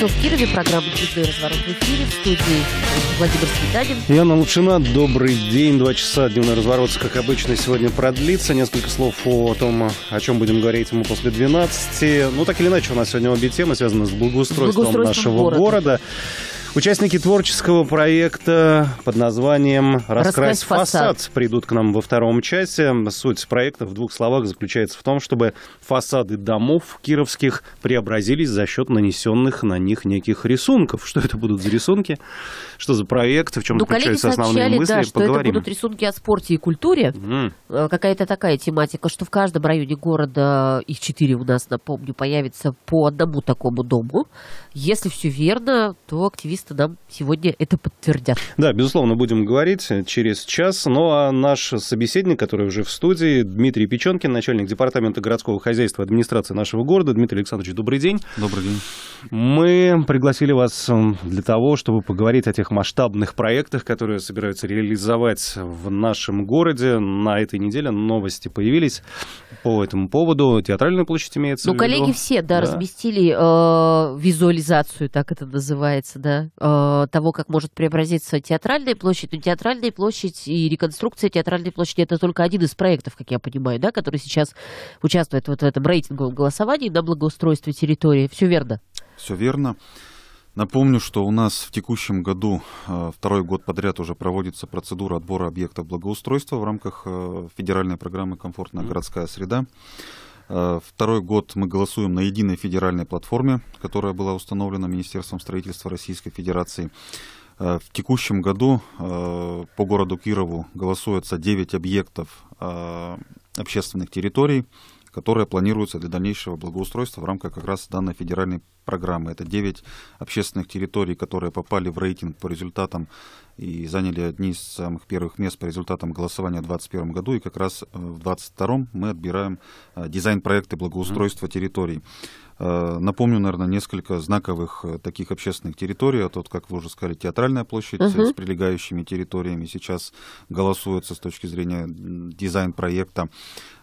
Все в Кирове, программа «Чуждый разворот» в эфире, в студии Владимир Светанин. Яна Лучина, добрый день. Два часа дневной разворот, как обычно, сегодня продлится. Несколько слов о том, о чем будем говорить мы после 12. Ну, так или иначе, у нас сегодня обе темы связаны с благоустройством, с благоустройством нашего города. города. Участники творческого проекта под названием «Раскрась, Раскрась фасад. придут к нам во втором часе. Суть проекта в двух словах заключается в том, чтобы фасады домов кировских преобразились за счет нанесенных на них неких рисунков. Что это будут за рисунки? Что за проект? В чем ну, заключаются основные сообщали, мысли? Да, что Поговорим. это будут рисунки о спорте и культуре. Mm. Какая-то такая тематика, что в каждом районе города, их четыре у нас, напомню, появится по одному такому дому если все верно, то активисты нам сегодня это подтвердят. Да, безусловно, будем говорить через час. Ну а наш собеседник, который уже в студии, Дмитрий Печенкин, начальник департамента городского хозяйства администрации нашего города. Дмитрий Александрович, добрый день. Добрый день. Мы пригласили вас для того, чтобы поговорить о тех масштабных проектах, которые собираются реализовать в нашем городе. На этой неделе новости появились по этому поводу. Театральная площадь имеется ну, в виду. Ну, коллеги все, да, да. разместили э, визуализацию визуализацию, так это называется, да, э, того, как может преобразиться театральная площадь. Но театральная площадь и реконструкция театральной площади это только один из проектов, как я понимаю, да, который сейчас участвует вот в этом рейтинговом голосовании на благоустройство территории. Все верно? Все верно. Напомню, что у нас в текущем году э, второй год подряд уже проводится процедура отбора объектов благоустройства в рамках э, федеральной программы «Комфортная городская среда». Э, второй год мы голосуем на единой федеральной платформе, которая была установлена Министерством строительства Российской Федерации. Э, в текущем году э, по городу Кирову голосуется 9 объектов общественных территорий, которая планируется для дальнейшего благоустройства в рамках как раз данной федеральной программы. Это 9 общественных территорий, которые попали в рейтинг по результатам и заняли одни из самых первых мест по результатам голосования в 2021 году. И как раз э, в 2022 мы отбираем э, дизайн-проекты благоустройства территорий. Э, напомню, наверное, несколько знаковых таких общественных территорий. А тут, как вы уже сказали, театральная площадь uh-huh. с прилегающими территориями сейчас голосуется с точки зрения дизайн-проекта.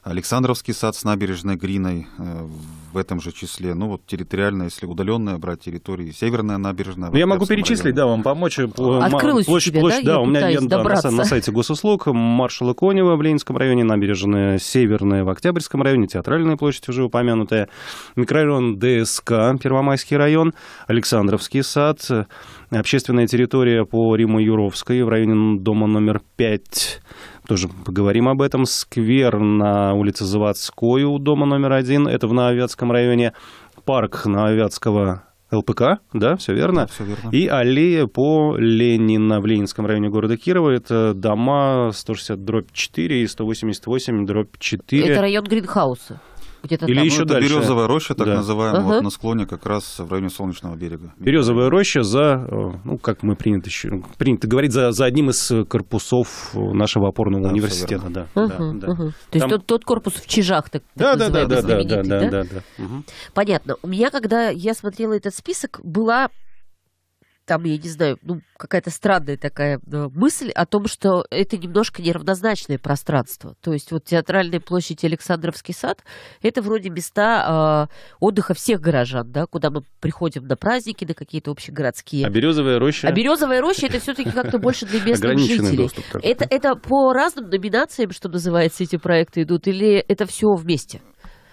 Александровский сад с набережной Гриной э, в этом же числе. Ну вот территориально, если удаленная брать территории, северная набережная. Ну, я могу перечислить, районе. да, вам помочь. Э, Открылась площадь, тебя, площадь, да? да у меня я, да, на, на сайте госуслуг маршала Конева в Ленинском районе, набережная Северная в Октябрьском районе, Театральная площадь уже упомянутая, микрорайон ДСК, Первомайский район, Александровский сад, общественная территория по Риму Юровской в районе дома номер 5 тоже поговорим об этом. Сквер на улице Заводской у дома номер один. Это в Нововятском районе. Парк Нововятского ЛПК, да, все верно. Да, все верно. И аллея по Ленина в Ленинском районе города Кирова. Это дома 160 дробь 4 и 188 дробь 4. Это район Гринхауса где-то Или там. еще вот дальше. Березовая роща, так да. называемая, uh-huh. вот на склоне как раз в районе Солнечного берега. Березовая роща за, э, ну, как мы принято, еще, принято говорить, за, за одним из корпусов нашего опорного да, университета. Да, uh-huh, да, uh-huh. Да. То есть там... тот, тот корпус в Чижах, так, да, так да, называемый, да, да, да, да, да, да, да. Угу. Понятно. У меня, когда я смотрела этот список, была там, я не знаю, ну, какая-то странная такая э, мысль о том, что это немножко неравнозначное пространство. То есть вот театральная площадь Александровский сад – это вроде места э, отдыха всех горожан, да, куда мы приходим на праздники, на какие-то общегородские. А березовая роща? А березовая роща – это все-таки как-то больше для местных жителей. Доступ это, это по разным номинациям, что называется, эти проекты идут, или это все вместе?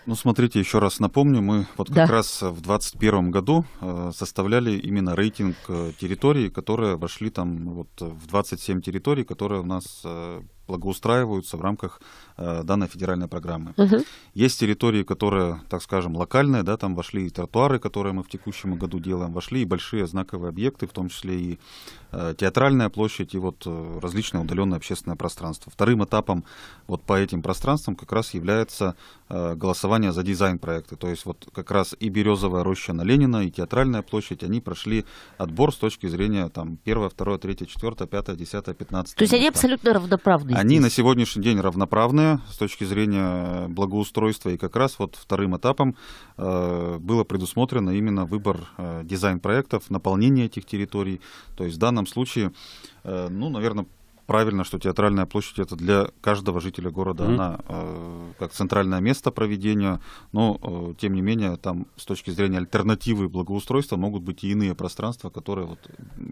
Ну, смотрите, еще раз напомню, мы вот как да. раз в 2021 году э, составляли именно рейтинг э, территорий, которые вошли там вот в 27 территорий, которые у нас э, благоустраиваются в рамках э, данной федеральной программы. Угу. Есть территории, которые, так скажем, локальные, да, там вошли и тротуары, которые мы в текущем году делаем, вошли и большие знаковые объекты, в том числе и э, театральная площадь и вот э, различное удаленное общественное пространство. Вторым этапом вот по этим пространствам как раз является э, голосование за дизайн проекты То есть вот как раз и Березовая роща на Ленина, и театральная площадь, они прошли отбор с точки зрения там первое, второе, третье, четвертое, пятое, десятое, пятнадцатое. То есть они абсолютно равноправны бизнес. Они на сегодняшний день равноправные с точки зрения э, благоустройства. И как раз вот вторым этапом э, было предусмотрено именно выбор э, дизайн-проектов, наполнение этих территорий. То есть в данном случае, э, ну, наверное, правильно, что театральная площадь это для каждого жителя города, mm-hmm. она э, как центральное место проведения, но э, тем не менее там с точки зрения альтернативы благоустройства могут быть и иные пространства, которые вот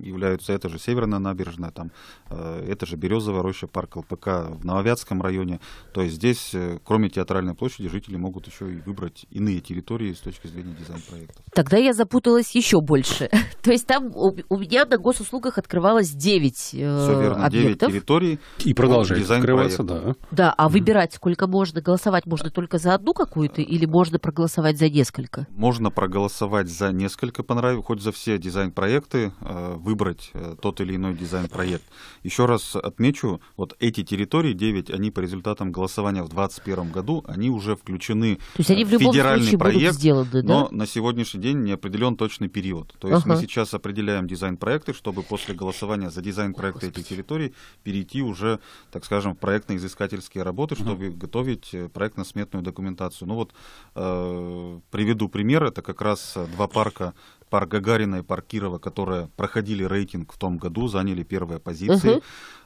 являются это же Северная набережная, там э, это же Березовая роща, парк ЛПК в Нововятском районе, то есть здесь э, кроме театральной площади жители могут еще и выбрать иные территории с точки зрения дизайн проекта Тогда я запуталась еще больше, то есть там у, меня на госуслугах открывалось 9 э, объектов кредитов. территории. И продолжает открываться, да. Да, а mm выбирать сколько можно? Голосовать можно только за одну какую-то или можно проголосовать за несколько? Можно проголосовать за несколько понравилось, хоть за все дизайн-проекты, э, выбрать э, тот или иной дизайн-проект. Еще раз отмечу, вот эти территории, 9, они по результатам голосования в 2021 году, они уже включены То есть они э, в любом федеральный проект, будут сделаны, да? но на сегодняшний день не определен точный период. То есть ага. мы сейчас определяем дизайн-проекты, чтобы после голосования за дизайн-проекты этих территорий перейти уже, так скажем, в проектно-изыскательские работы, чтобы uh-huh. готовить э, проектно-сметную документацию. Ну вот э, приведу пример. Это как раз э, два парка парк Гагарина и парк Кирова, которые проходили рейтинг в том году, заняли первые позиции. Uh-huh.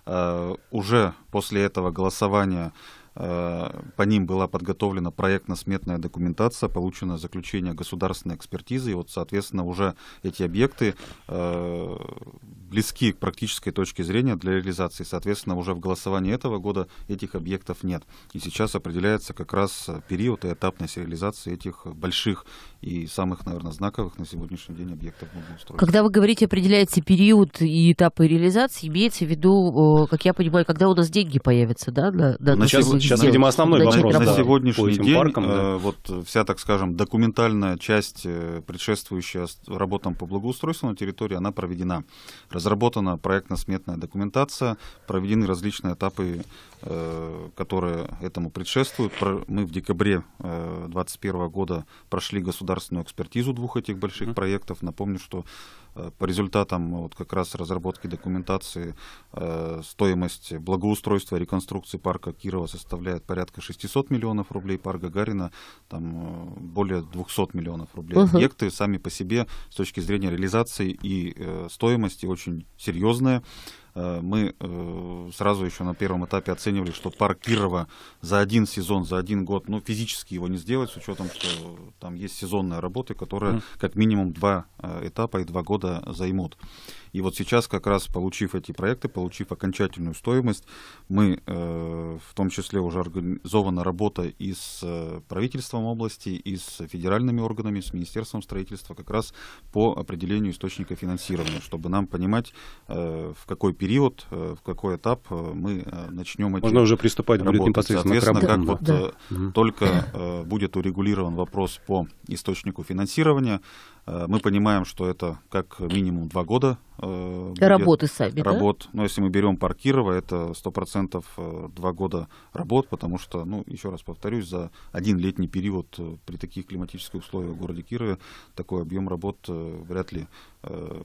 Э, уже после этого голосования по ним была подготовлена проектно-сметная документация, получено заключение государственной экспертизы, и вот, соответственно, уже эти объекты э, близки к практической точке зрения для реализации. Соответственно, уже в голосовании этого года этих объектов нет. И сейчас определяется как раз период и этапность реализации этих больших и самых, наверное, знаковых на сегодняшний день объектов Когда вы говорите, определяется период и этапы реализации, имеется в виду, как я понимаю, когда у нас деньги появятся, да? На, на, на, сейчас, Сейчас, видимо, основной вопрос да, на да, сегодняшний день. Паркам, да. Э, вот вся, так скажем, документальная часть, э, предшествующая работам по благоустройству на территории, она проведена. Разработана проектно-сметная документация, проведены различные этапы, э, которые этому предшествуют. мы в декабре 2021 года прошли государственную экспертизу двух этих больших проектов. Напомню, что Э, по результатам э, вот как раз разработки документации э, стоимость благоустройства реконструкции парка Кирова составляет порядка 600 миллионов рублей, парк Гагарина там более 200 миллионов рублей. Угу. Объекты сами по себе с точки зрения реализации и стоимости очень серьезные. Э, мы э, сразу еще на первом этапе оценивали, что парк Кирова за один сезон, за один год, ну, физически его не сделать, с учетом, что там есть сезонные работы, которые как минимум два э, этапа и два года займут. И вот сейчас, как раз получив эти проекты, получив окончательную стоимость, мы э, в том числе уже организована работа и с э, правительством области, и с федеральными органами, с Министерством строительства, как раз по определению источника финансирования, чтобы нам понимать, э, в какой период, э, в какой этап э, мы э, начнем эти Можно уже приступать работы. будет Соответственно, как да, вот да. только э, будет урегулирован вопрос по источнику финансирования, Э, мы понимаем, что это как минимум два года. Э, будет работы сами, работ. да? Но ну, если мы берем Паркирова, это 100% э, два года работ, потому что, ну, еще раз повторюсь, за один летний период при таких климатических условиях в городе Кирове такой объем работ вряд ли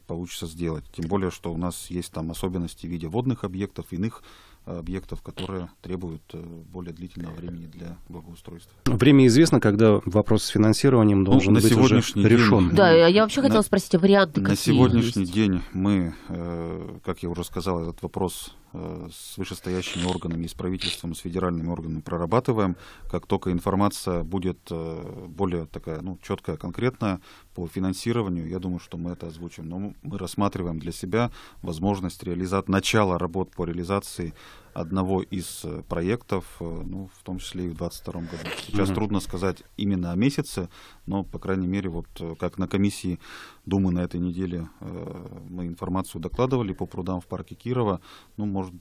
получится сделать. Тем более, что у нас есть там особенности в виде водных объектов, иных объектов, которые требуют э, более длительного времени для благоустройства. Время известно, когда вопрос с финансированием ну, должен ну, быть сегодняшний уже день, решен. Да, я вообще на, хотела спросить, а варианты На сегодняшний есть? день мы, э, как я уже сказал, этот вопрос Э, с вышестоящими органами, с правительством, с федеральными органами прорабатываем. Как только информация будет э, более такая, ну, четкая, конкретная по финансированию, я думаю, что мы это озвучим. Но мы рассматриваем для себя возможность реализации, начала работ по реализации одного из э, проектов, э, ну, в том числе и в 2022 году. Сейчас mm трудно сказать именно о месяце, но, по крайней мере, вот э, как на комиссии Думы на этой неделе э, мы информацию докладывали по прудам в парке Кирова, ну, может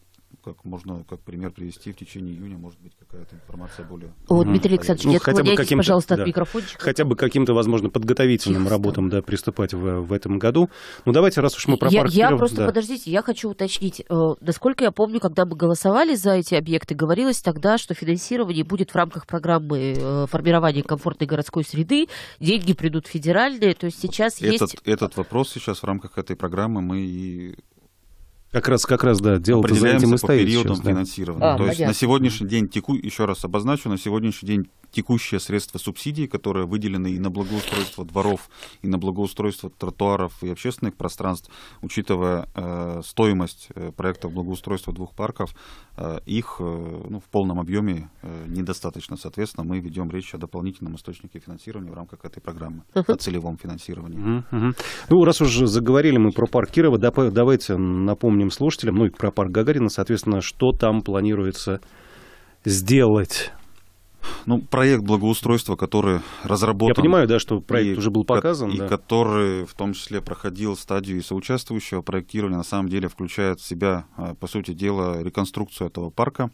как можно как пример привести в течение июня, может быть, какая-то информация более... Вот, Дмитрий Александрович, ну, хотя бы каким пожалуйста, да. от микрофончика. Хотя бы каким-то, возможно, подготовительным Тихо, работам да, приступать в, в этом году. Ну, давайте, раз уж мы про я, парк... Я просто, да. подождите, я хочу уточнить. Э, насколько я помню, когда мы голосовали за эти объекты, говорилось тогда, что финансирование будет в рамках программы э, формирования комфортной городской среды, деньги придут федеральные, то есть сейчас этот, есть... Этот вопрос сейчас в рамках этой программы мы и как раз, как раз, да, дело за этим и стоит. по периодам сейчас, да? финансирования. А, То понятно. есть на сегодняшний день, теку, еще раз обозначу, на сегодняшний день текущее средство субсидии, которые выделены и на благоустройство дворов, и на благоустройство тротуаров и общественных пространств, учитывая э, стоимость э, проектов благоустройства двух парков, э, их э, ну, в полном объеме недостаточно. Соответственно, мы ведем речь о дополнительном источнике финансирования в рамках этой программы, uh-huh. о целевом финансировании. Uh-huh. Ну, раз уже заговорили мы про парк Кирова, давайте напомним слушателям, ну и про парк Гагарина, соответственно, что там планируется сделать ну, проект благоустройства, который разработан. Я понимаю, да, что проект и, уже был показан. И да. который в том числе проходил стадию соучаствующего проектирования, на самом деле включает в себя, а, по сути дела, реконструкцию этого парка.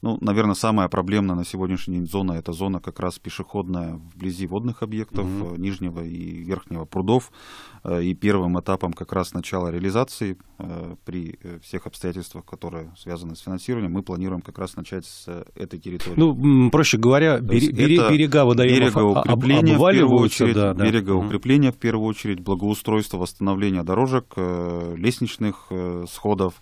Ну, наверное, самая проблемная на сегодняшний день зона это зона как раз пешеходная вблизи водных объектов, угу. нижнего и верхнего прудов. Э, и первым этапом как раз начала реализации э, при всех обстоятельствах, которые связаны с финансированием, мы планируем как раз начать с этой территории. Ну, проще говоря, бер, бер, берега водоемов берегоукрепление в первую очередь, да, да. берегоукрепление в первую очередь, благоустройство, восстановление дорожек, лестничных сходов,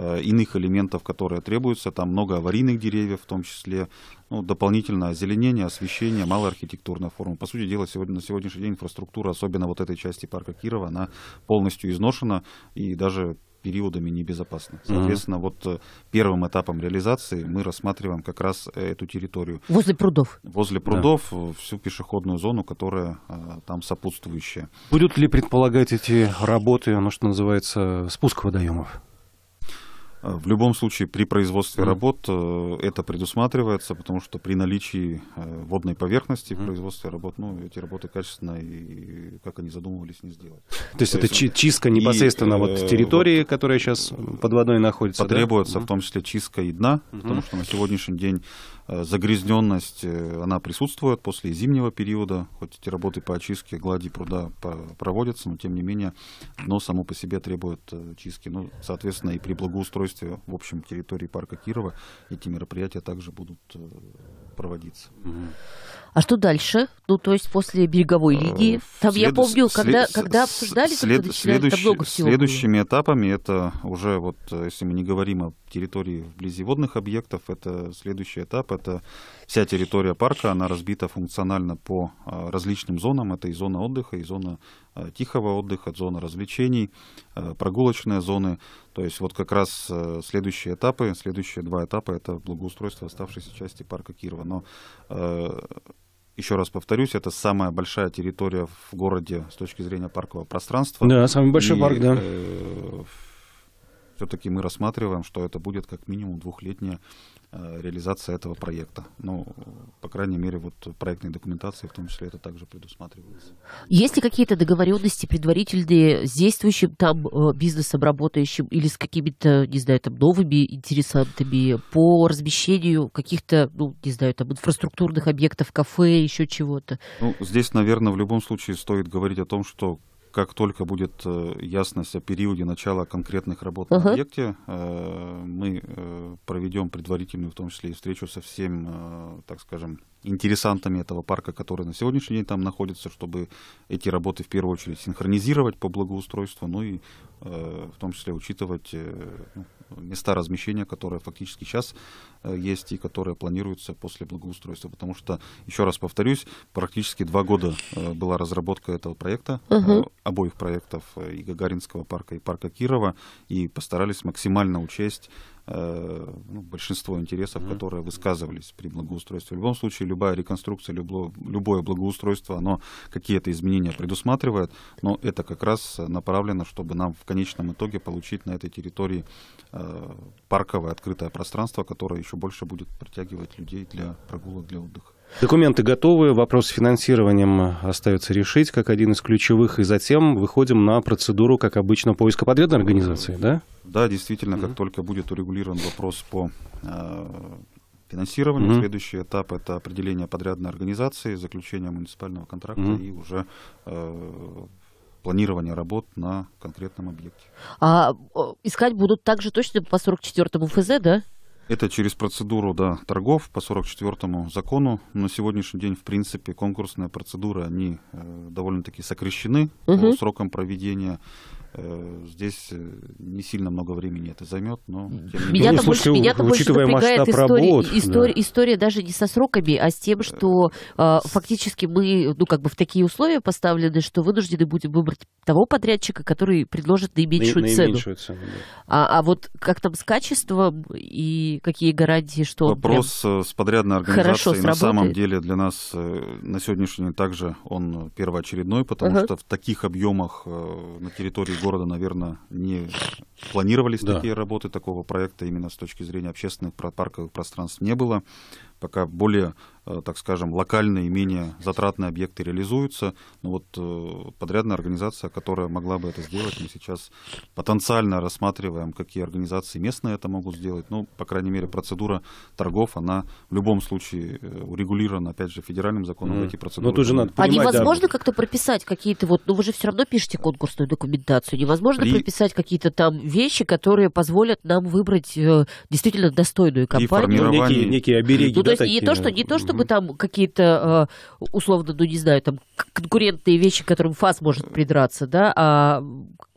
Э, иных элементов, которые требуются. Там много аварийных деревьев, в том числе ну, дополнительное озеленение, освещение, малая архитектурная форма. По сути дела, сегодня, на сегодняшний день инфраструктура, особенно вот этой части парка Кирова, она полностью изношена и даже периодами небезопасно. Соответственно, mm-hmm. вот э, первым этапом реализации мы рассматриваем как раз э, эту территорию. Возле прудов. Возле прудов, да. всю пешеходную зону, которая а, там сопутствующая. Будут ли предполагать эти работы, оно а, ну, что называется, спуск водоемов? В любом случае, при производстве mm. работ э, это предусматривается, потому что при наличии э, водной поверхности mm. в производстве работ, ну, эти работы качественно и как они задумывались, не сделать. То есть То это есть, чистка непосредственно и, вот э, территории, вот, которая сейчас под водой находится? Потребуется да? в том числе чистка и дна, mm-hmm. потому что на сегодняшний день Э, загрязненность, э, она присутствует после зимнего периода, хоть эти работы по очистке глади пруда проводятся, но тем не менее но само по себе требует э, чистки. Ну, соответственно, и при благоустройстве в общем территории парка Кирова эти мероприятия также будут проводиться. А что дальше? Ну, то есть после береговой э, линии. Там След... я помню, когда, след... когда обсуждали, след... когда следующ... много всего Следующими было. этапами это уже, вот, э, если мы не говорим о территории вблизи водных объектов, это следующий этап, это вся территория парка, она разбита функционально по э, различным зонам. Это и зона отдыха, и зона тихого отдыха, зона развлечений, прогулочные зоны. То есть вот как раз следующие этапы, следующие два этапа это благоустройство оставшейся части парка Кирова. Но еще раз повторюсь, это самая большая территория в городе с точки зрения паркового пространства. Да, самый большой и, парк, да. Э, все-таки мы рассматриваем, что это будет как минимум двухлетняя э, реализация этого проекта. Ну, по крайней мере, вот проектной документации в том числе это также предусматривается. Есть ли какие-то договоренности предварительные с действующим там э, бизнесом работающим или с какими-то, не знаю, там новыми интересантами по размещению каких-то, ну, не знаю, там инфраструктурных объектов, кафе, еще чего-то? Ну, здесь, наверное, в любом случае стоит говорить о том, что как только будет э, ясность о периоде начала конкретных работ uh-huh. на объекте, э, мы э, проведем предварительную, в том числе и встречу со всем, так скажем, интересантами этого парка, который на сегодняшний день там находится, чтобы эти работы в первую очередь синхронизировать по благоустройству, ну и э, в том числе учитывать э, ну, места размещения, которые фактически сейчас э, есть и которые планируются после благоустройства. Потому что, еще раз повторюсь, практически два года э, была разработка этого проекта, угу. э, обоих проектов, э, и Гагаринского парка, и парка Кирова, и постарались максимально учесть Э, ну, большинство интересов, mm-hmm. которые высказывались при благоустройстве. В любом случае, любая реконструкция, любло, любое благоустройство, оно какие-то изменения предусматривает, но это как раз направлено, чтобы нам в конечном итоге получить на этой территории э, парковое открытое пространство, которое еще больше будет притягивать людей для прогулок, для отдыха. Документы готовы, вопрос с финансированием э, остается решить как один из ключевых, и затем выходим на процедуру, как обычно, поиска подрядной организации, да? Да, действительно, mm -hmm. как только будет урегулирован вопрос по э, финансированию, mm -hmm. следующий этап это определение подрядной организации, заключение муниципального контракта mm -hmm. и уже э, планирования работ на конкретном объекте. А искать будут также точно по 44 му ФЗ, да? Это через процедуру да, торгов по 44-му закону. На сегодняшний день, в принципе, конкурсные процедуры, они э, довольно-таки сокращены угу. по срокам проведения. Э, здесь э, не сильно много времени это займет, но... Меня-то ну, больше, меня больше напрягает история, работ, история, да. история даже не со сроками, а с тем, э. что э, фактически мы, ну, как бы в такие условия поставлены, что вынуждены будем выбрать того подрядчика, который предложит наименьшую, На, наименьшую цену. цену да. а, а вот как там с качеством и какие гарантии, что... Вопрос с подрядной организацией на самом деле для нас на сегодняшний день также он первоочередной, потому uh-huh. что в таких объемах на территории города, наверное, не планировались да. такие работы, такого проекта именно с точки зрения общественных парковых пространств не было пока более, э, так скажем, локальные и менее затратные объекты реализуются. Но вот э, подрядная организация, которая могла бы это сделать, мы сейчас потенциально рассматриваем, какие организации местные это могут сделать. Ну, по крайней мере, процедура торгов, она в любом случае э, урегулирована, опять же, федеральным законом mm. эти ну, процедуры. Но тут же надо а понимать, а невозможно да. как-то прописать какие-то вот, ну вы же все равно пишете конкурсную документацию, невозможно При... прописать какие-то там вещи, которые позволят нам выбрать э, действительно достойную компанию. При ну, формировании... Ну, некие, некие обереги, ну, то есть такие? не то, что, не то, чтобы там какие-то, э, условно, ну не знаю, там конкурентные вещи, к которым ФАС может придраться, да, а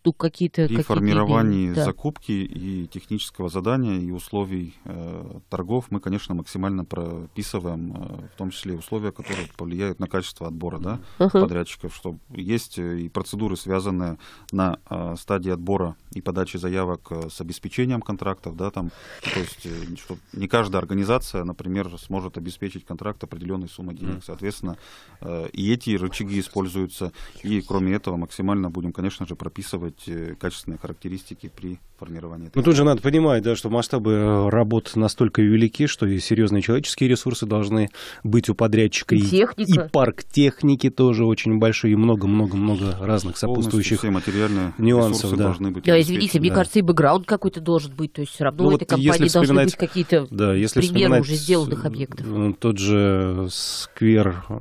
ну, какие-то... При какие формировании да. закупки и технического задания, и условий э, торгов мы, конечно, максимально прописываем, э, в том числе условия, которые повлияют на качество отбора да, uh-huh. подрядчиков, что есть э, и процедуры, связанные на э, стадии отбора и подачи заявок э, с обеспечением контрактов, да, там, то есть э, что не каждая организация, например, сможет обеспечить контракт определенной суммы денег, соответственно, э, и эти рычаги используются, и кроме этого максимально будем, конечно же, прописывать учитывать э, качественные характеристики при формировании. Ну тут же надо понимать, да, что масштабы э, работ настолько велики, что и серьезные человеческие ресурсы должны быть у подрядчика. И, техника. и, парк техники тоже очень большой, и много-много-много разных сопутствующих все материальные нюансов. Да. должны быть. Да, извините, мне да. кажется, и бэкграунд какой-то должен быть. То есть равно ну, у этой вот компании должны быть какие-то да, примеры уже сделанных объектов. Тот же сквер э,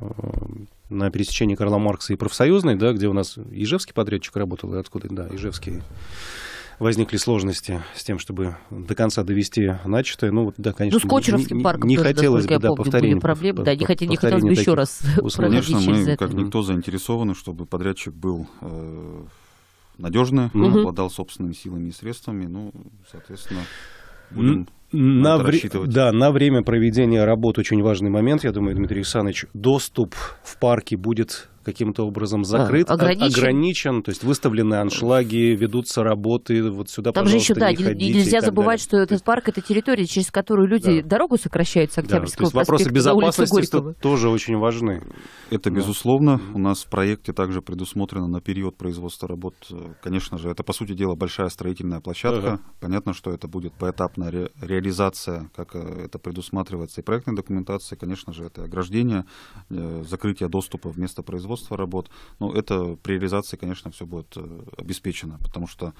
на пересечении Карла Маркса и профсоюзной, да, где у нас Ижевский подрядчик работал, и откуда, да, Ижевский возникли сложности с тем, чтобы до конца довести начатое. Ну, да, конечно, ну, с Кочеровским не, парком не тоже, хотелось бы, я да, помню, повторение, были проблемы, да, не, хотели, не хотелось бы еще раз Конечно, мы, это. как никто, заинтересованы, чтобы подрядчик был э, надежный, угу. обладал собственными силами и средствами, ну, соответственно, будем... Mm на вре... рассчитывать. Да, на время проведения работ очень важный момент, я думаю, Дмитрий Александрович. Доступ в парке будет каким-то образом а, закрыт, а, ограничен. ограничен, то есть выставлены аншлаги, ведутся работы, вот сюда, Там же еще, не да, ходите, нельзя забывать, далее. что этот парк, это территория, через которую люди да. дорогу сокращают с Октябрьского да, то вопросы безопасности то, тоже очень важны. Это, да. безусловно, у нас в проекте также предусмотрено на период производства работ, э, конечно же, это, по сути дела, большая строительная площадка. Ага. Понятно, что это будет поэтапная ре реализация, как э, это предусматривается и проектной документации, конечно же, это ограждение, э, закрытие доступа в место производства, производства работ, ну, это при реализации, конечно, все будет э, обеспечено, потому что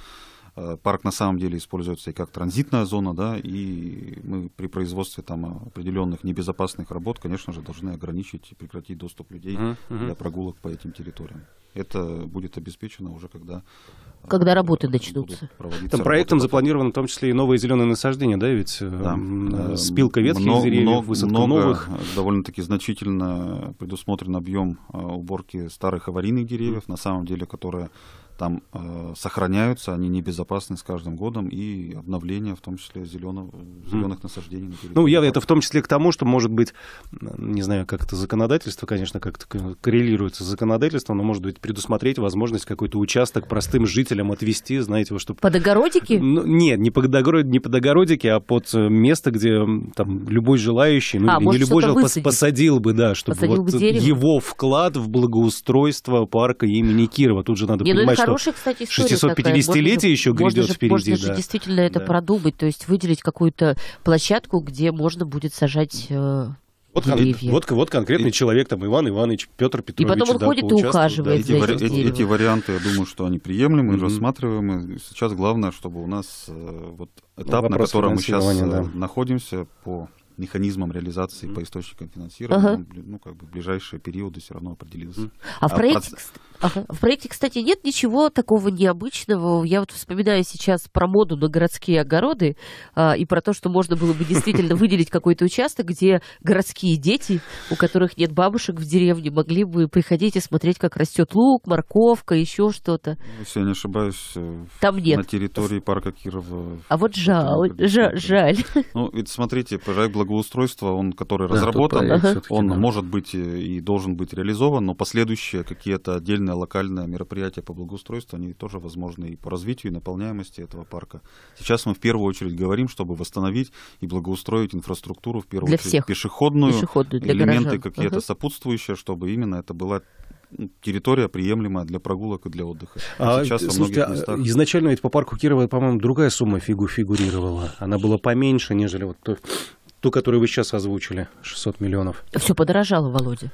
Э, парк на самом деле используется и как транзитная зона, да, и мы при производстве там определенных небезопасных работ, конечно же, должны ограничить и прекратить доступ людей uh-huh. для прогулок по этим территориям. Это будет обеспечено уже когда... Э, когда работы дочнутся. Там проектом работы. запланировано в том числе и новые зеленые насаждения, да, ведь э, да, спилка ветхих много, деревьев, много, высадка много, новых. Довольно-таки значительно предусмотрен объем уборки старых аварийных деревьев, на самом деле, которые там э, сохраняются, они небезопасны с каждым годом, и обновление, в том числе зеленого, зеленых mm. насаждений. На ну, я это в том числе к тому, что, может быть, не знаю, как это законодательство, конечно, как-то коррелируется с законодательством, но, может быть, предусмотреть возможность какой-то участок простым жителям отвести, знаете, во что... Под огородики? Ну, нет, не под, огород... не под огородики, а под э, место, где там любой желающий, ну, а, или может, не любой желающий, посадил бы, да, чтобы посадил вот бы его вклад в благоустройство парка имени Кирова. Тут же надо не, ну, понимать, что Хорошая, кстати, история 650-летие еще грядет можно же, впереди. Можно же действительно это да. продумать, то есть выделить какую-то площадку, где можно будет сажать э, вот, кон- вот, вот конкретный и, человек, там, Иван Иванович, Петр Петрович. И потом он да, ходит и ухаживает. Да, эти, вари- эти, эти варианты, я думаю, что они приемлемы, mm-hmm. рассматриваемы. Сейчас главное, чтобы у нас э, вот, ну, этап, ну, на котором мы сейчас э, да. находимся по механизмам реализации mm-hmm. по источникам финансирования, uh-huh. ну, как бы в ближайшие периоды все равно определился. Mm-hmm. А, а в а проекте, проц... В проекте, кстати, нет ничего такого необычного. Я вот вспоминаю сейчас про моду на городские огороды а, и про то, что можно было бы действительно выделить какой-то участок, где городские дети, у которых нет бабушек в деревне, могли бы приходить и смотреть, как растет лук, морковка, еще что-то. Ну, если я не ошибаюсь, э, Там нет. на территории парка Кирова. А вот жаль. Жаль. жаль. Ну, ведь смотрите, проект благоустройства, он, который да, разработан, проект, он может быть э, и должен быть реализован, но последующие какие-то отдельные отдельное локальное мероприятие по благоустройству, они тоже возможны и по развитию, и наполняемости этого парка. Сейчас мы в первую очередь говорим, чтобы восстановить и благоустроить инфраструктуру, в первую для очередь всех. пешеходную, пешеходную для элементы какие-то угу. сопутствующие, чтобы именно это была ну, территория приемлемая для прогулок и для отдыха. А, Сейчас слушайте, во а, местах... изначально ведь по парку Кирова, по-моему, другая сумма фигу фигурировала. Она была поменьше, нежели вот ту, ту, которую вы сейчас озвучили, 600 миллионов. Все подорожало, Володя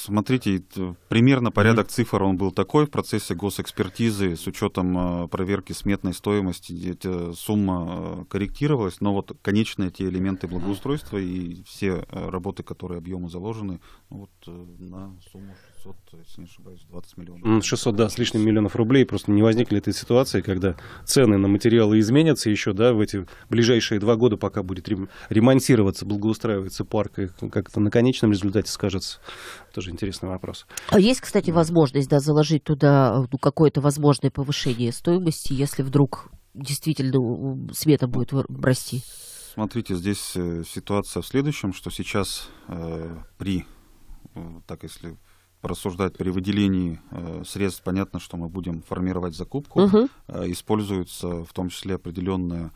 смотрите, примерно порядок mm-hmm. цифр он был такой в процессе госэкспертизы с учетом э, проверки сметной стоимости сумма э, корректировалась, но вот конечные те элементы благоустройства и все э, работы, которые объемы заложены, ну вот на сумму 600, если не ошибаюсь, 20 миллионов. 600, да, с лишним миллионов рублей. Просто не возникли этой ситуации, когда цены на материалы изменятся еще, да, в эти ближайшие два года, пока будет ремонтироваться, благоустраивается парк, и как-то на конечном результате скажется тоже интересный вопрос. А есть, кстати, возможность, да, заложить туда ну, какое-то возможное повышение стоимости, если вдруг действительно света будет расти? Смотрите, здесь э, ситуация в следующем, что сейчас э, при, э, так если рассуждать при выделении э, средств, понятно, что мы будем формировать закупку, угу. э, используются в том числе определенные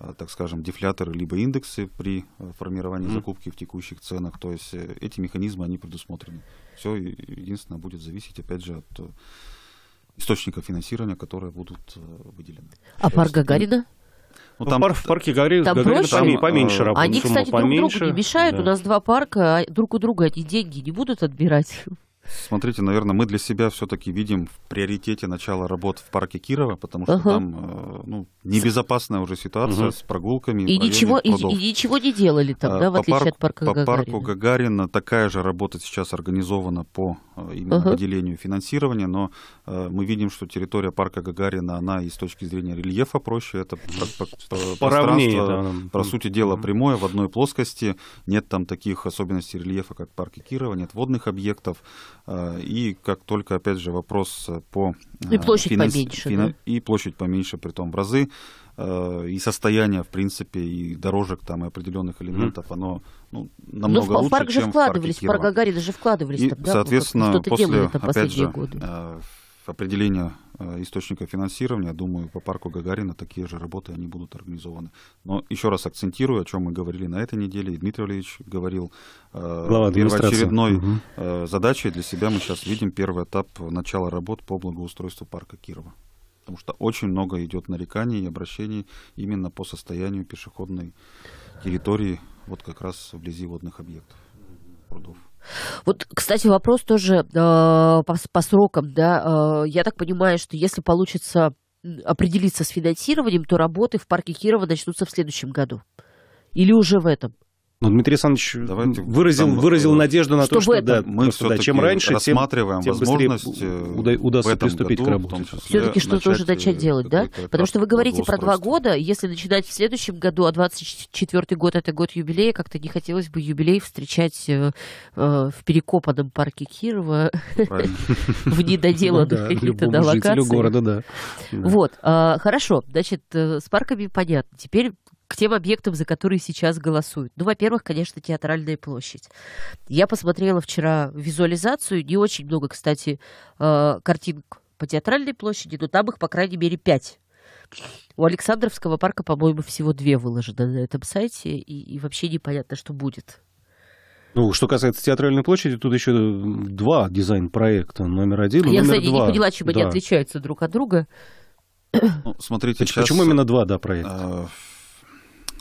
Э, так скажем, дефляторы либо индексы при э, формировании закупки в текущих ценах. То есть э, эти механизмы, они предусмотрены. Все единственное будет зависеть, опять же, от источников финансирования, которые будут выделены. А парк Гагарина? Ну, ну там, в парке Гагарина, там, Гагарина проще. там поменьше работают. Они, кстати, друг поменьше. другу не мешают. Да. У нас два парка, а друг у друга эти деньги не будут отбирать. Смотрите, наверное, мы для себя все-таки видим в приоритете начало работ в парке Кирова, потому что ага. там э, ну, небезопасная уже ситуация угу. с прогулками. И ничего, и, и ничего не делали там, э, да, в отличие парку, от парка по Гагарина? По парку Гагарина такая же работа сейчас организована по э, именно ага. выделению финансирования, но э, мы видим, что территория парка Гагарина, она и с точки зрения рельефа проще, это Поровнее, пространство, да, по сути дела, прямое, в одной плоскости, нет там таких особенностей рельефа, как парки Кирова, нет водных объектов, Э, и как только, опять же, вопрос э, по... И э, площадь финанс... поменьше. Фин... Да? И площадь поменьше, при том в разы. И состояние, в принципе, и дорожек там, и определенных элементов, mm. оно ну, ну намного Но в, лучше, в парк же вкладывались, в парк Гагарина же вкладывались. И, там, да, ну, соответственно, после, опять же, определения э, источника финансирования, думаю, по парку Гагарина такие же работы, они будут организованы. Но еще раз акцентирую, о чем мы говорили на этой неделе, и Дмитрий Ильич говорил, э, Глава первоочередной угу. Э, задачей для себя мы сейчас видим первый этап начала работ по благоустройству парка Кирова. Потому что очень много идет нареканий и обращений именно по состоянию пешеходной территории, вот как раз вблизи водных объектов, прудов. Вот, кстати, вопрос тоже э, по, по срокам, да. Э, я так понимаю, что если получится определиться с финансированием, то работы в парке Кирова начнутся в следующем году. Или уже в этом? Но ну, Дмитрий Александрович Давайте выразил, выразил надежду на то, что это, да, мы просто, да, чем раньше, рассматриваем тем, тем возможность э, уда- удастся приступить году, к работе. Все-таки что-то уже начать э, делать, да? Потому что вы говорите про два года, если начинать в следующем году, а 24-й год это год юбилея, как-то не хотелось бы юбилей встречать э, э в перекопанном парке Кирова в недоделанных ну каких-то локациях. города, да. Вот, а, хорошо, значит, с парками понятно. Теперь к тем объектам, за которые сейчас голосуют. Ну, во-первых, конечно, театральная площадь. Я посмотрела вчера визуализацию, не очень много, кстати, э, картинок по театральной площади, но там их, по крайней мере, пять. У Александровского парка, по-моему, всего две выложены на этом сайте, и, и вообще непонятно, что будет. Ну, что касается театральной площади, тут еще э, два дизайн-проекта. Номер один и номер два. Я не поняла, чем да. они отличаются друг от друга. Ну, смотрите, сейчас... Почему именно два, да, проекта? Э,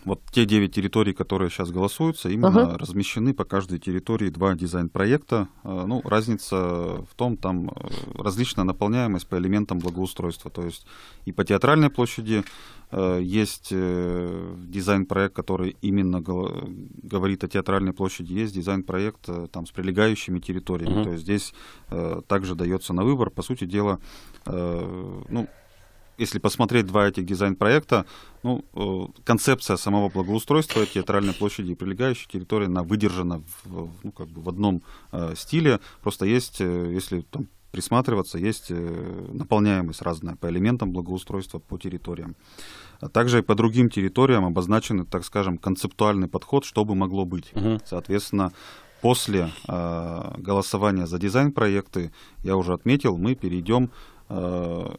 вот те 9 территорий, которые сейчас голосуются, именно uh-huh. размещены по каждой территории два дизайн-проекта. А, ну, разница в том, там э, различная наполняемость по элементам благоустройства. То есть и по театральной площади э, есть э, дизайн-проект, который именно говорит о театральной площади, есть дизайн-проект там с прилегающими территориями. Uh-huh. То есть здесь также дается на выбор. По сути дела, ну, если посмотреть два этих дизайн-проекта, ну, э, концепция самого благоустройства театральной площади и прилегающей территории, она выдержана в, ну, как бы в одном э, стиле. Просто есть, э, если там, присматриваться, есть наполняемость разная по элементам благоустройства, по территориям. А также и по другим территориям обозначен, так скажем, концептуальный подход, что бы могло быть. Угу. Соответственно, после э, голосования за дизайн-проекты, я уже отметил, мы перейдем э,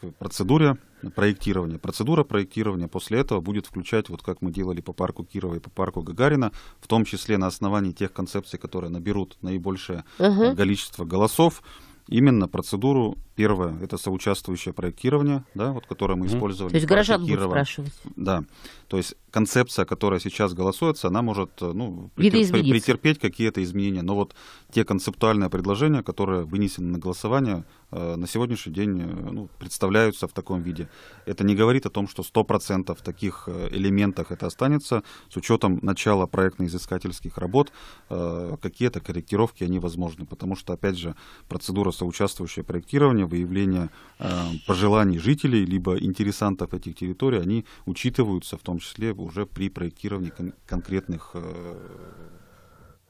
к процедуре проектирования. Процедура проектирования после этого будет включать, вот как мы делали по парку Кирова и по парку Гагарина, в том числе на основании тех концепций, которые наберут наибольшее угу. количество голосов, именно процедуру первое это соучаствующее проектирование, да, вот которое мы угу. использовали. То есть горожан будут спрашивать. Да, то есть концепция, которая сейчас голосуется, она может э, ну, претерпеть какие-то изменения. Но вот те концептуальные предложения, которые вынесены на голосование, э, на сегодняшний день э, ну, представляются в таком виде. Это не говорит о том, что 100% в таких элементах это останется. С учетом начала проектно-изыскательских работ какие-то корректировки, они возможны. Потому что, опять же, процедура соучаствующего проектирования, выявление пожеланий жителей, либо интересантов этих территорий, они учитываются в том числе уже при проектировании кон- конкретных э,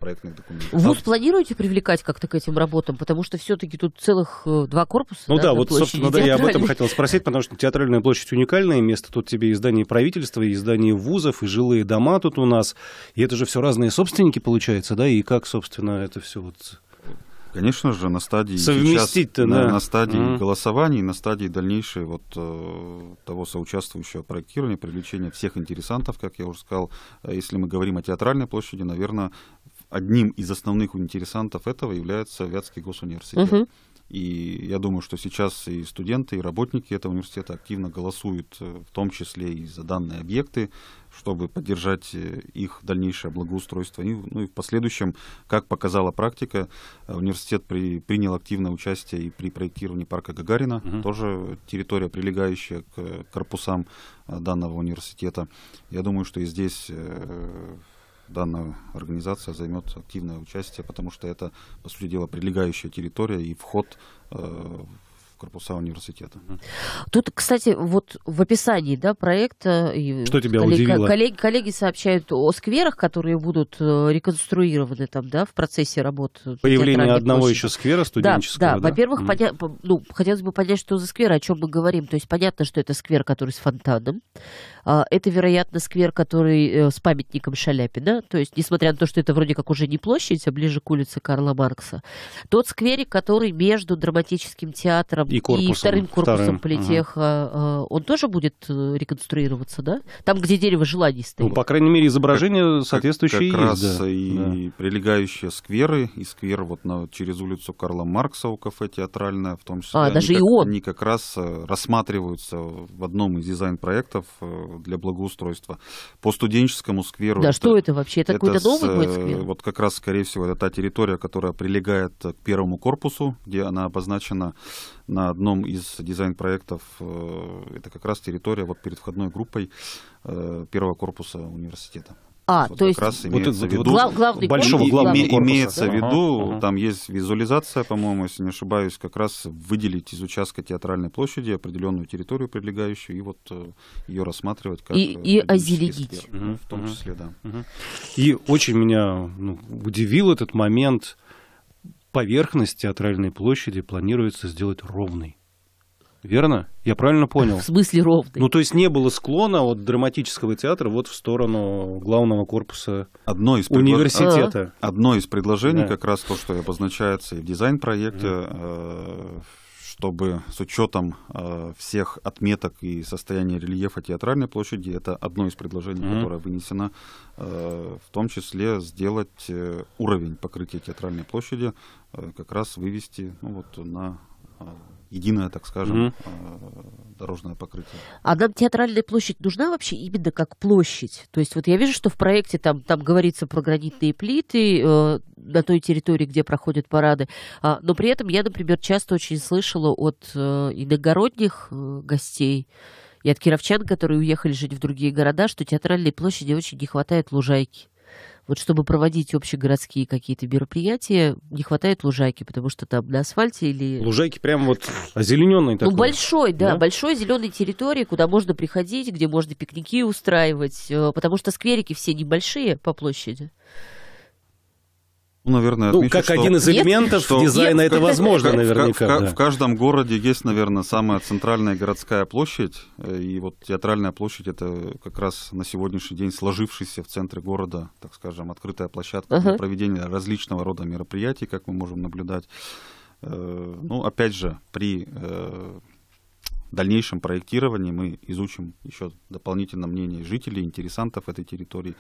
проектных документов. Вы планируете привлекать как-то к этим работам? Потому что все-таки тут целых э, два корпуса. Ну да, да вот, собственно, да, я об этом хотел спросить, потому что театральная площадь уникальное место. Тут тебе и здание правительства, и здание вузов, и жилые дома тут у нас. И это же все разные собственники, получается, да? И как, собственно, это все вот Конечно же, на стадии совместить-то, сейчас, да. на, на стадии mm-hmm. голосований, на стадии дальнейшего вот э, того соучаствующего проектирования, привлечения всех интересантов, как я уже сказал. Э, если мы говорим о театральной площади, наверное, одним из основных интересантов этого является Вятский госуниверситет. Mm-hmm. И я думаю, что сейчас и студенты, и работники этого университета активно голосуют, э, в том числе и за данные объекты, чтобы поддержать э, их дальнейшее благоустройство. И, ну и в последующем, как показала практика, э, университет при, принял активное участие и при проектировании парка Гагарина, угу. тоже территория, прилегающая к корпусам данного университета. Я думаю, что и здесь данная организация займет активное участие, потому что это, по сути дела, прилегающая территория и вход э, корпуса университета. Тут, кстати, вот в описании да, проекта... Э, что тебя коллег, удивило? Коллеги, коллеги сообщают о скверах, которые будут э, реконструированы там, да, в процессе работ. Э, Появление одного площади. еще сквера студенческого, да? Да, да? во-первых, mm. поня... ну, хотелось бы понять, что за сквер, о чем мы говорим. То есть понятно, что это сквер, который с фонтаном. А, это, вероятно, сквер, который с памятником Шаляпина. То есть, несмотря на то, что это вроде как уже не площадь, а ближе к улице Карла Маркса. Тот скверик, который между драматическим театром и, корпусом, и вторым корпусом вторым. политеха, ага. А, а, он тоже будет э, реконструироваться, да? Там, где дерево желаний стоит. Ну, по крайней мере, изображение как, соответствующее как есть. Раз да. и да. прилегающие скверы, и сквер вот на, через улицу Карла Маркса у кафе театральное, в том числе. А, даже как, и он. Они как раз э, рассматриваются в одном из дизайн-проектов э, для благоустройства по студенческому скверу. Да, это, что это вообще? Это, это какой-то новый будет сквер? Вот как раз, скорее всего, это та территория, которая прилегает к первому корпусу, где она обозначена на одном из дизайн-проектов. Э, это как раз территория вот перед входной группой э, первого корпуса университета. А, вот то есть раз вот имеется вот, в виду, главный большого и, главного корпуса, имеется да? в виду, ага. там есть визуализация, по-моему, если не ошибаюсь, как раз выделить из участка театральной площади определенную территорию прилегающую и вот э, ее рассматривать как и, и озеленить, угу, в том угу, числе, да. Угу. И очень меня ну, удивил этот момент поверхность театральной площади планируется сделать ровной. Верно? Я правильно понял? В смысле ровный. Ну, то есть не было склона от драматического театра вот в сторону главного корпуса одно из предло... университета. А-а-а. Одно из предложений да. как раз то, что обозначается и в дизайн-проекте, да. э- чтобы с учетом э, всех отметок и состояния рельефа театральной площади, это одно из предложений, mm-hmm. которое вынесено, э, в том числе сделать э, уровень покрытия театральной площади, э, как раз вывести ну, вот, на э, единое, так скажем, mm-hmm. дорожное покрытие. А нам театральная площадь нужна вообще именно как площадь? То есть вот я вижу, что в проекте там, там говорится про гранитные плиты, э, на той территории, где проходят парады. А, но при этом я, например, часто очень слышала от э, иногородних э, гостей и от кировчан, которые уехали жить в другие города, что театральной площади очень не хватает лужайки. Вот чтобы проводить общегородские какие-то мероприятия, не хватает лужайки, потому что там на асфальте или... Лужайки прям вот озелененные, Ну, большой, да, да? большой зеленой территории, куда можно приходить, где можно пикники устраивать, э, потому что скверики все небольшие по площади. Ну, наверное, ну, отмечу, Ну, как что... один из элементов нет, дизайна Нет. это возможно, нет, наверняка. В, да. в каждом городе есть, наверное, самая центральная городская площадь, э, и вот театральная площадь — это как раз на сегодняшний день сложившаяся в центре города, так скажем, открытая площадка uh-huh. для проведения различного рода мероприятий, как мы можем наблюдать. Э, ну, опять же, при э, дальнейшем проектировании мы изучим еще дополнительно мнение жителей, интересантов этой территории,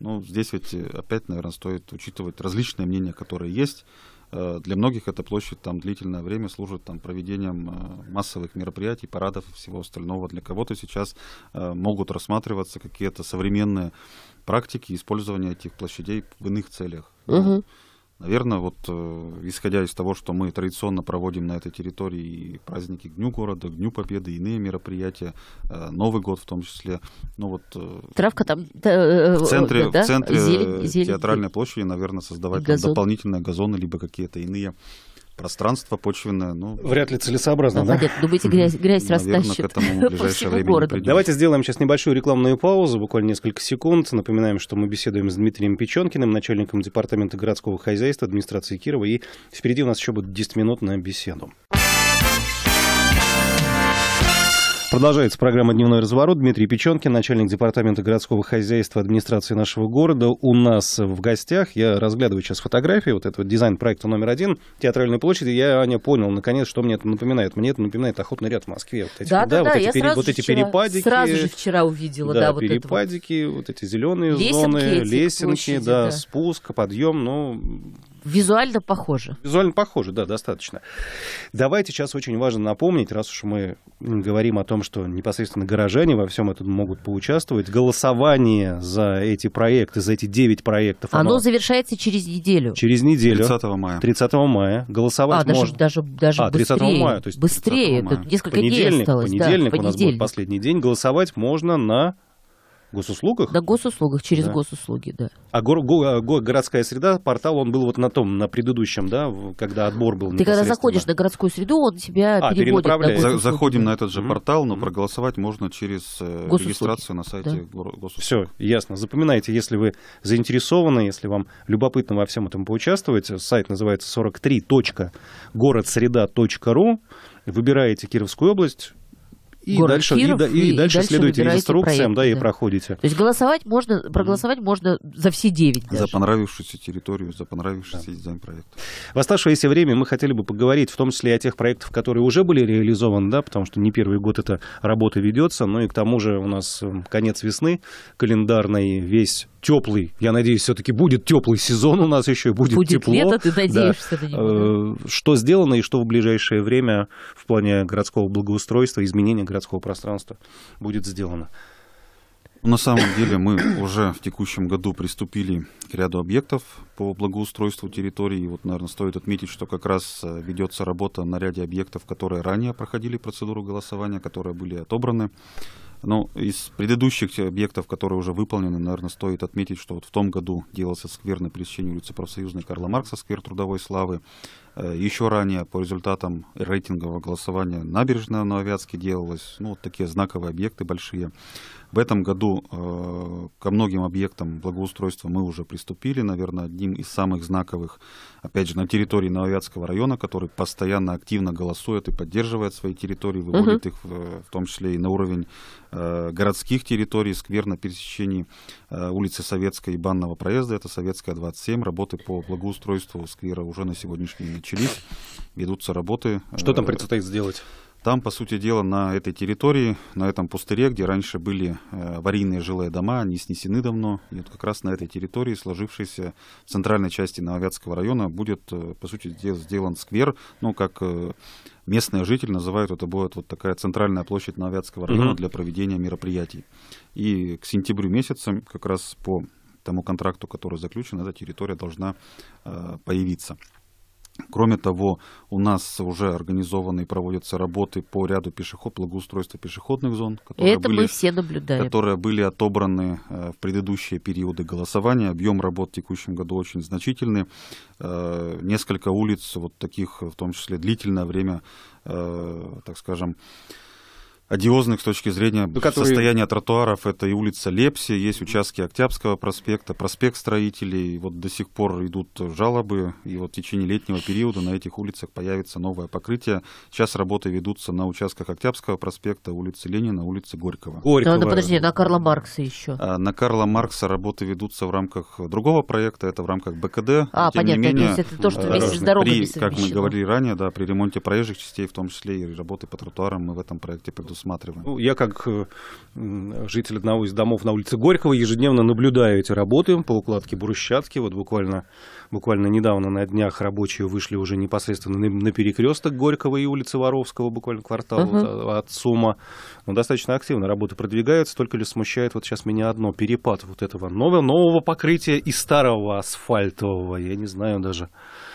ну, здесь ведь э, опять, наверное, стоит учитывать различные мнения, которые есть. Э, для многих эта площадь там длительное время служит там проведением э, массовых мероприятий, парадов и всего остального. Для кого-то сейчас могут рассматриваться какие-то современные практики использования этих площадей в иных целях. Угу. Наверное, вот э, исходя из того, что мы традиционно проводим на этой территории праздники к Дню города, к Дню Победы, иные мероприятия, э, Новый год в том числе. Ну, вот, э, Травка там. Э, в э, э, центре, да? в центре зелень, зелень, театральной площади, наверное, создавать там, дополнительные газоны, либо какие-то иные пространство почвенное. Ну, Вряд ли целесообразно, ну, да? да? Думаете, грязь, грязь Наверное, растащит по всему городу. Давайте сделаем сейчас небольшую рекламную паузу, буквально несколько секунд. Напоминаем, что мы беседуем с Дмитрием Печенкиным, начальником департамента городского хозяйства администрации Кирова. И впереди у нас еще будет 10 минут на беседу. Продолжается программа «Дневной разворот». Дмитрий Печенкин, начальник департамента городского хозяйства администрации нашего города, у нас в гостях. Я разглядываю сейчас фотографии вот этого дизайн-проекта номер один театральной площади. Я, Аня, понял, наконец, что мне это напоминает. Мне это напоминает охотный ряд в Москве. Вот эти, да, да, да, вот да, эти, я пере... сразу вот эти вчера, перепадики. Сразу же вчера увидела, да, да вот перепадики, это вот. вот эти зеленые лесенки зоны, эти лесенки, площади, да, да, спуск, подъем. Ну, Визуально похоже. Визуально похоже, да, достаточно. Давайте сейчас очень важно напомнить, раз уж мы говорим о том, что непосредственно горожане во всем этом могут поучаствовать, голосование за эти проекты, за эти 9 проектов. Оно, оно завершается через неделю. Через неделю. 30 мая. 30 мая. Голосовать а, даже, можно. Даже, даже а, 30 быстрее. мая. То есть быстрее. Мая. Это несколько понедельник, дней осталось. Понедельник, да, понедельник у нас будет последний день. Голосовать можно на Госуслугах? Да, госуслугах, через да. госуслуги, да. А гор, го, а, го, городская среда, портал, он был вот на том, на предыдущем, да, когда отбор был. Ты когда заходишь на городскую среду, он тебя а, переводит на госуслуги. Заходим на этот же портал, но проголосовать можно через э, госуслуги. регистрацию на сайте да. госуслуг. Все, ясно. Запоминайте, если вы заинтересованы, если вам любопытно во всем этом поучаствовать, сайт называется 43.городсреда.ру, выбираете Кировскую область, и город дальше, Киров, и, и, и дальше, дальше следуете инструкциям, проект, да, и да. проходите. То есть голосовать можно, проголосовать mm можно за все девять. За понравившуюся территорию, за понравившийся да. дизайн-проект. В оставшееся время мы хотели бы поговорить в том числе и о тех проектах, которые уже были реализованы, да, потому что не первый год эта работа ведется, ну и к тому же у нас эм, конец весны календарный, весь теплый, я надеюсь, все-таки будет теплый сезон у нас еще, и будет, будет тепло. лето, ты надеешься. Да. Э, что сделано и что в ближайшее время в плане городского благоустройства, изменения городского городского пространства будет сделано. На самом деле мы уже в текущем году приступили к ряду объектов по благоустройству территории. И вот, наверное, стоит отметить, что как раз э, ведется работа на ряде объектов, которые ранее проходили процедуру голосования, которые были отобраны. Но ну, из предыдущих объектов, которые уже выполнены, наверное, стоит отметить, что вот в том году делался сквер на пересечении улицы Профсоюзной Карла Маркса, сквер Трудовой Славы. Э, Еще ранее по результатам рейтингового голосования набережная Нововятске делалась. Ну, вот такие знаковые объекты большие. В этом году э, ко многим объектам благоустройства мы уже приступили. Наверное, одним из самых знаковых, опять же, на территории Нововятского района, который постоянно активно голосует и поддерживает свои территории, выводит угу. их в, э, в том числе и на уровень э, городских территорий, сквер на пересечении э, улицы Советской и Банного проезда. Это Советская 27. Работы по благоустройству сквера уже на сегодняшний день начались, ведутся работы. Что там э, предстоит сделать? Там, по сути дела, на этой территории, на этом пустыре, где раньше были э, аварийные жилые дома, они снесены давно. И вот как раз на этой территории, сложившейся в центральной части Нововятского района, будет, э, по сути, дела, сделан сквер, ну, как местные жители называют, это будет вот такая центральная площадь Нововятского района для проведения мероприятий. И к сентябрю месяцу, как раз по тому контракту, который заключен, эта территория должна появиться. Кроме того, у нас уже организованы и проводятся работы по ряду пешеход, благоустройства пешеходных зон, которые, Это были, мы все наблюдаем. которые были отобраны э, в предыдущие периоды голосования. Объем работ в текущем году очень значительный. Э, несколько улиц, вот таких, в том числе длительное время, э, так скажем, одиозных с точки зрения ну, состояния тротуаров. Это и улица Лепси, есть участки Октябрьского проспекта, проспект строителей. вот до сих пор идут жалобы, и вот в течение летнего периода на этих улицах появится новое покрытие. Сейчас работы ведутся на участках Октябрьского проспекта, улицы Ленина, улицы Горького. Горького. Да, ну, подожди, на Карла Маркса еще. А, на Карла Маркса работы ведутся в рамках другого проекта, это в рамках БКД. А, Тем понятно, не менее, то есть это то, что вместе с э, дорогами при, Как мы говорили ранее, да, при ремонте проезжих частей, в том числе и работы по тротуарам мы в этом проекте предусмотрели предусматриваем. Ну, я как э, житель одного из домов на улице Горького ежедневно наблюдаю эти работы по укладке брусчатки. Вот буквально, буквально недавно на днях рабочие вышли уже непосредственно на, на перекресток Горького и улицы Воровского, буквально квартал Uh-huh. от Сума. Ну достаточно активно работы продвигаются, только лишь смущает вот сейчас меня одно, перепад вот этого нового, нового покрытия и старого асфальтового, я не знаю даже.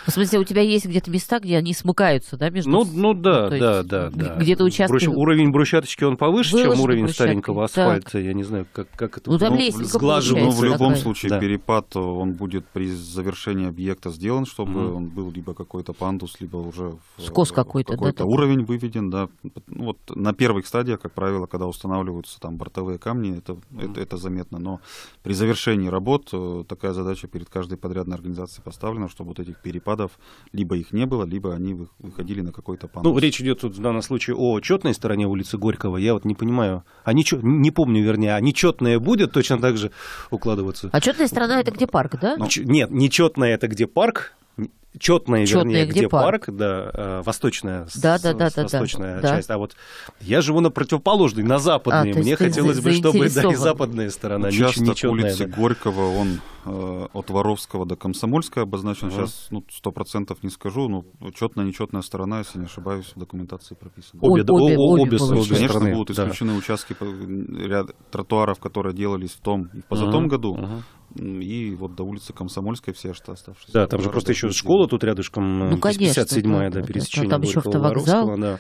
В смысле, у тебя есть где-то места, где они смыкаются, да, между Ну, ну да, ну, да, да, да. Где-то участки... Брус... Уровень брусчаточки, он повыше, Выложен чем уровень брусчатки. старенького асфальта. Так. Я не знаю, как, как это... Ну, там ну, сглажен. Но в любом такая. случае да. перепад, э, он будет при завершении объекта сделан, чтобы mm. он был либо какой-то пандус, либо уже... Э, Скос какой-то, какой-то да, уровень выведен, да. Ну, вот на первых стадиях, как правило, когда устанавливаются там бортовые камни, это, mm. это, это заметно. Но при завершении работ э, такая задача перед каждой подрядной организацией поставлена, чтобы вот этих перепадов распадов либо их не было, либо они выходили на какой-то понос. Ну, речь идет тут в данном случае о четной стороне улицы Горького. Я вот не понимаю, они а чё, не помню, вернее, а нечетная будет точно так же укладываться. А четная сторона это где парк, да? Ну, нет, нечетная это где парк, Четная, Четная вернее, где, где парк, парк да, э, восточная, да, да, да, да, восточная да, часть. Да. А вот я живу на противоположной, на западной. А, Мне хотелось бы, чтобы да, и западная сторона. Участок не, не улицы да. Горького, он э, от Воровского до Комсомольской обозначен. Ага. Сейчас ну, 100% не скажу, но четная, нечетная сторона, если не ошибаюсь, в документации прописано. Обе, обе, обе, обе, обе, Конечно, стороны, будут исключены да. участки ряд тротуаров, которые делались в том и в позатом ага, году. Ага и вот до улицы Комсомольской все что оставшиеся. Да, там же просто еще школа школа тут рядышком, э, ну, конечно, 57-я, да, пересечение. Да, там еще автовокзал. Да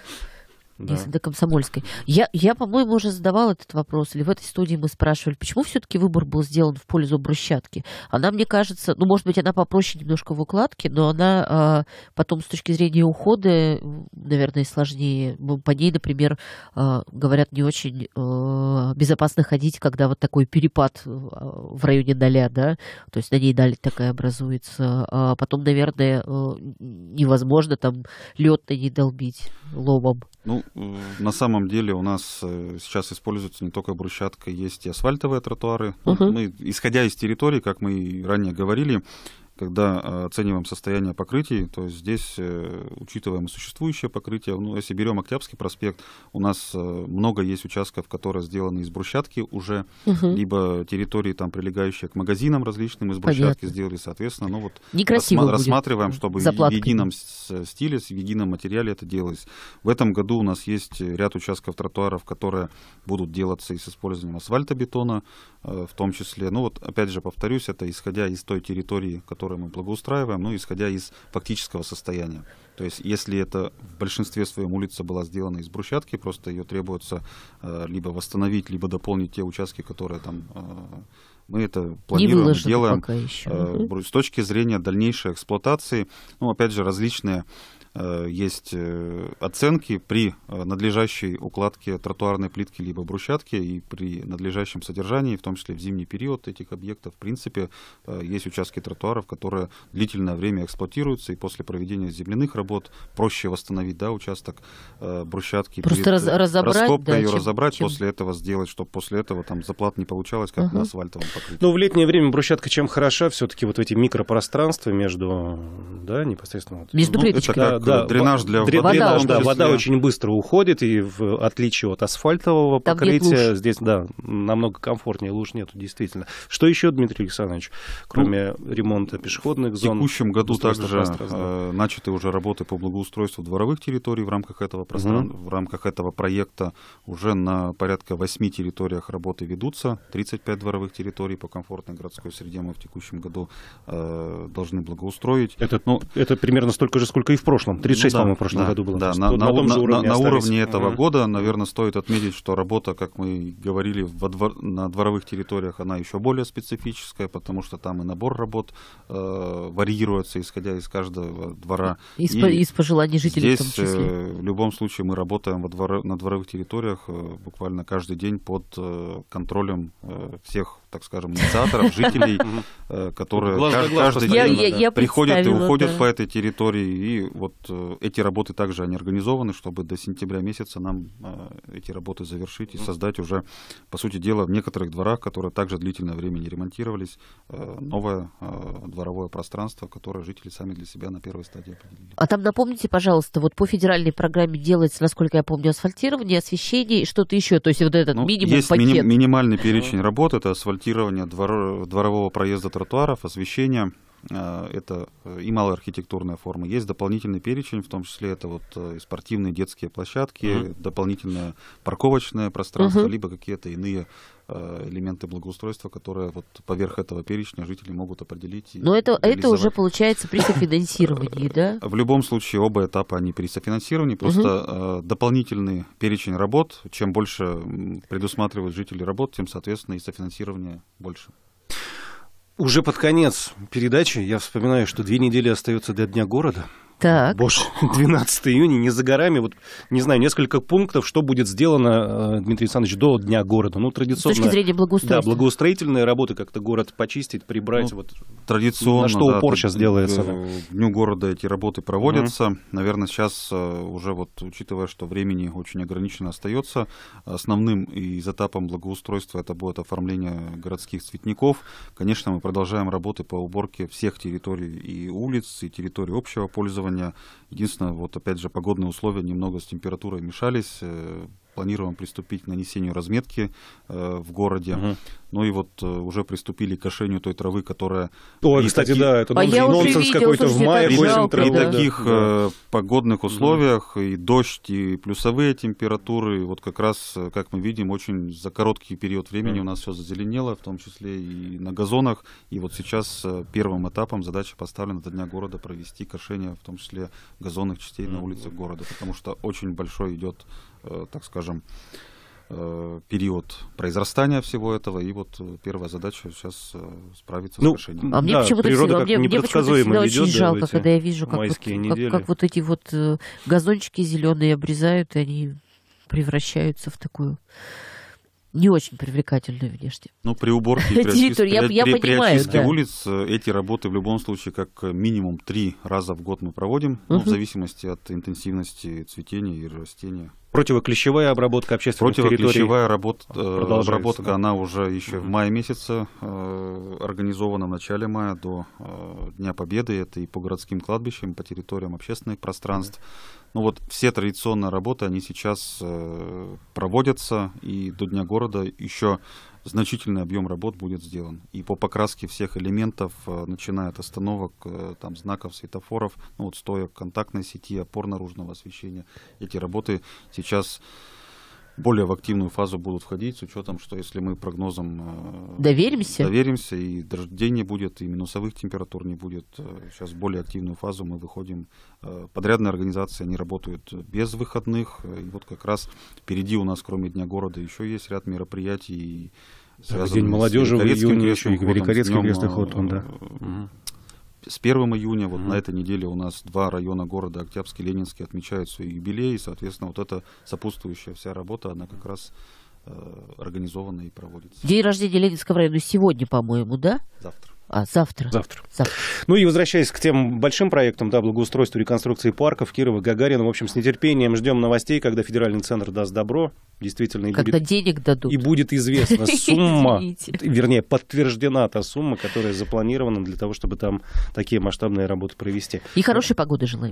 да. если до Комсомольской. Я, я по-моему, уже задавал этот вопрос, или в этой студии мы спрашивали, почему все-таки выбор был сделан в пользу брусчатки. Она, мне кажется, ну, может быть, она попроще немножко в укладке, но она э, потом с точки зрения ухода, наверное, сложнее. По ней, например, э, говорят, не очень э, безопасно ходить, когда вот такой перепад в районе доля, да, то есть на ней даль такая образуется. А потом, наверное, невозможно там лед на ней долбить ломом. Ну, э, на самом деле у нас э, сейчас используется не только брусчатка, есть и асфальтовые тротуары. Угу. Мы, исходя из территории, как мы и ранее говорили, когда э, оцениваем состояние покрытий, то есть здесь э, учитываем существующее покрытие. Ну, если берем Октябрьский проспект, у нас э, много есть участков, которые сделаны из брусчатки уже, угу. либо территории там прилегающие к магазинам различным из брусчатки Понятно. сделали, соответственно, ну вот рассма- рассматриваем, чтобы заплаткой. в едином стиле, в едином материале это делалось. В этом году у нас есть ряд участков тротуаров, которые будут делаться и с использованием асфальтобетона, в том числе, ну вот опять же повторюсь, это исходя из той территории, которая которые мы благоустраиваем, ну, исходя из фактического состояния. То есть, если это в большинстве своем улица была сделана из брусчатки, просто ее требуется э, либо восстановить, либо дополнить те участки, которые там... Э, мы это планируем, не делаем. Пока еще. Э, с точки зрения дальнейшей эксплуатации, ну, опять же, различные Э, есть э, оценки при э, надлежащей укладке тротуарной плитки либо брусчатки и при надлежащем содержании, в том числе в зимний период этих объектов. В принципе, есть участки тротуаров, которые длительное время эксплуатируются, и после проведения земляных работ проще восстановить да, участок брусчатки. Просто раз, разобрать, раскопкой да, ее разобрать, чем... после этого сделать, чтобы после этого там заплат не получалось, как угу. на асфальтовом покрытии. Но ну, в летнее время брусчатка чем хороша, все-таки вот эти микропространства между, да, непосредственно... Вот, между ну, плиточками. Да, да, дренаж для воды. Дренаж, да, вода очень быстро уходит, и в отличие от асфальтового Там покрытия, здесь да, намного комфортнее, луж нету, действительно. Что еще, Дмитрий Александрович, кроме ну, ремонта пешеходных зон? В текущем году также э, начаты уже работы по благоустройству дворовых территорий в рамках этого, простран... угу. в рамках этого проекта. Уже на порядка 8 территориях работы ведутся, 35 дворовых территорий по комфортной городской среде мы в текущем году э, должны благоустроить. Это, ну, это примерно столько же, сколько и в прошлом по-моему. 36, ну, да, по-моему, в прошлом да, году было. Да, на, на, на, на, уровне, на уровне этого угу. года, наверное, стоит отметить, что работа, как мы говорили, во двор, на дворовых территориях она еще более специфическая, потому что там и набор работ э, варьируется, исходя из каждого двора. Из, и из пожеланий жителей здесь, в том э, числе. Э, в любом случае мы работаем во двор, на дворовых территориях э, буквально каждый день под э, контролем э, всех так скажем, инициаторов, жителей, э, которые каждый день приходят и уходят по этой территории. И вот э, эти работы также они организованы, чтобы до сентября месяца нам э, эти работы завершить и создать уже, по сути дела, в некоторых дворах, которые также длительное время не ремонтировались, новое дворовое пространство, которое жители сами для себя на первой стадии определили. А там напомните, пожалуйста, вот по федеральной программе делается, насколько я помню, асфальтирование, освещение и что-то еще, то есть вот этот ну, минимум пакет. Миним, минимальный перечень работ, это асфальт асфальтирования, двор, дворового проезда тротуаров, освещения, Э, это э, и малая архитектурная форма. Есть дополнительный перечень, в том числе это вот э, спортивные детские площадки, угу. дополнительное парковочное пространство, угу. либо какие-то иные элементы благоустройства, которые вот поверх этого перечня жители могут определить. Но это, это уже получается при софинансировании, да? В любом случае оба этапа они при софинансировании, просто угу. дополнительный перечень работ, чем больше предусматривают жители работ, тем, соответственно, и софинансирование больше. Уже под конец передачи я вспоминаю, что две недели остается до Дня города. Так. Боже, 12 июня не за горами. Вот, не знаю, несколько пунктов, что будет сделано, э, Дмитрий Александрович, до Дня города. Ну, традиционно... С точки зрения благоустройства. Да, благоустроительные работы, как-то город почистить, прибрать. Ну, вот, традиционно, На что да, упор сейчас делается? Э, Дню города эти работы проводятся. Угу. Наверное, сейчас э, уже вот, учитывая, что времени очень ограничено остается, основным из этапом благоустройства это будет оформление городских цветников. Конечно, мы продолжаем работы по уборке всех территорий и улиц, и территорий общего пользования планирования. Единственное, вот опять же, погодные условия немного с температурой мешались, э, планируем приступить к нанесению разметки э, в городе. Угу. Ну и вот э, уже приступили к кошению той травы, которая... О, и кстати, таки... да, это а я нонсенс какой-то в мае. При, жалко, при да. таких Э, погодных условиях да. и дождь, и плюсовые температуры, и вот как раз, э, как мы видим, очень за короткий период времени да. у нас все зазеленело, в том числе и на газонах. И вот сейчас э, первым этапом задача поставлена до Дня города провести кошение, в том числе газонных частей да. на улицах города, потому что очень большой идет Э, так скажем, э, период произрастания всего этого, и вот э, первая задача сейчас справиться ну, с решением. А мне да, почему-то всегда, мне, мне почему всегда ведет, очень жалко, когда я вижу, как вот, как, как вот эти вот газончики зеленые обрезают, и они превращаются в такую не очень привлекательную внешне. Ну, при уборке и при, очистке, я, я при, понимаю, при очистке да. улиц эти работы в любом случае как минимум три раза в год мы проводим, угу. ну, в зависимости от интенсивности цветения и растения. Противоклещевая обработка общественных Противоклещевая территорий. Противоклещевая э, обработка, она уже еще угу. в мае месяце э, организована в начале мая до э, Дня Победы. Это и по городским кладбищам, по территориям общественных пространств. Угу. Ну вот все традиционные работы, они сейчас э, проводятся, и до Дня города еще значительный объем работ будет сделан. И по покраске всех элементов, э, начиная от остановок, э, там, знаков, светофоров, ну, вот стоя контактной сети, опор наружного освещения, эти работы сейчас более в активную фазу будут входить, с учетом, что если мы прогнозом э, доверимся, доверимся и дождей не будет, и минусовых температур не будет, э, сейчас в более активную фазу мы выходим. Э, подрядные организации, они работают без выходных, и вот как раз впереди у нас, кроме Дня города, еще есть ряд мероприятий, связанных День молодежи в июне, еще и Великорецкий крестный ход, он, да. Угу с 1 июня, вот mm-hmm. на этой неделе у нас два района города Октябрьский и Ленинский отмечают свои юбилеи, соответственно, вот эта сопутствующая вся работа, она как раз э, организована и проводится. День рождения Ленинского района сегодня, по-моему, да? Завтра. А, завтра. Завтра. завтра. Ну и возвращаясь к тем большим проектам, да, благоустройству, реконструкции парков Кирова, Гагарина, в общем, с нетерпением ждем новостей, когда федеральный центр даст добро, действительно. И когда будет, денег дадут. И будет известна сумма, вернее, подтверждена та сумма, которая запланирована для того, чтобы там такие масштабные работы провести. И хорошей погоды желаем.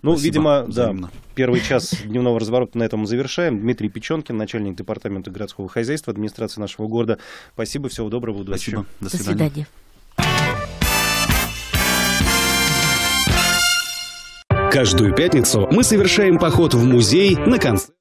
Ну, видимо, да, первый час дневного разворота на этом завершаем. Дмитрий Печенкин, начальник департамента городского хозяйства администрации нашего города. Спасибо, всего доброго, удачи. Спасибо, до свидания. До свидания. Каждую пятницу мы совершаем поход в музей на концерт.